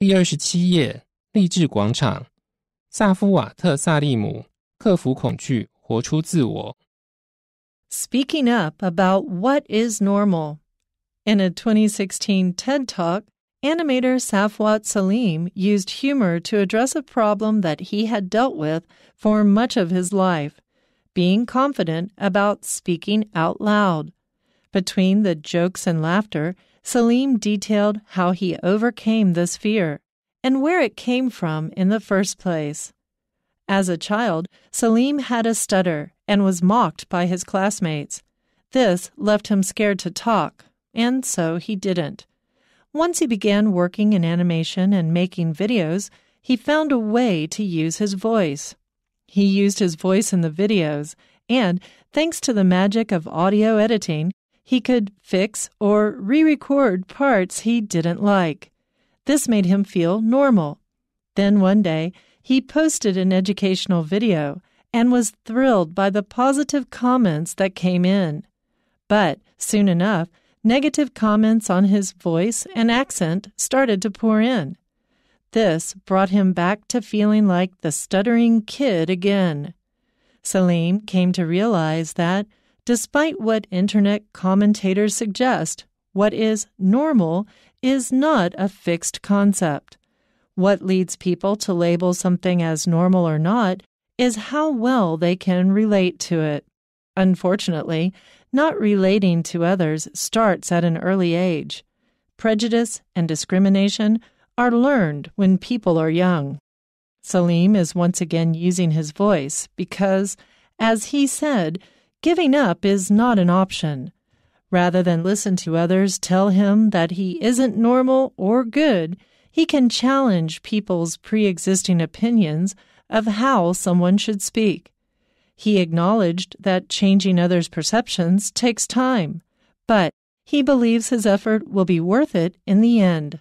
第二十七页，励志广场，萨夫瓦特·萨利姆，克服恐惧，活出自我。Speaking up about what is normal. In a 2016 TED Talk, animator Safwat Salim used humor to address a problem that he had dealt with for much of his life being confident about speaking out loud. Between the jokes and laughter, Salim detailed how he overcame this fear and where it came from in the first place. As a child, Salim had a stutter and was mocked by his classmates. This left him scared to talk, and so he didn't. Once he began working in animation and making videos, he found a way to use his voice. He used his voice in the videos, and thanks to the magic of audio editing, he could fix or re record parts he didn't like. This made him feel normal. Then one day, he posted an educational video and was thrilled by the positive comments that came in. But soon enough, negative comments on his voice and accent started to pour in. This brought him back to feeling like the stuttering kid again. Salim came to realize that Despite what internet commentators suggest, what is normal is not a fixed concept. What leads people to label something as normal or not is how well they can relate to it. Unfortunately, not relating to others starts at an early age. Prejudice and discrimination are learned when people are young. Salim is once again using his voice because, as he said, Giving up is not an option. Rather than listen to others tell him that he isn't normal or good, he can challenge people's pre existing opinions of how someone should speak. He acknowledged that changing others' perceptions takes time, but he believes his effort will be worth it in the end.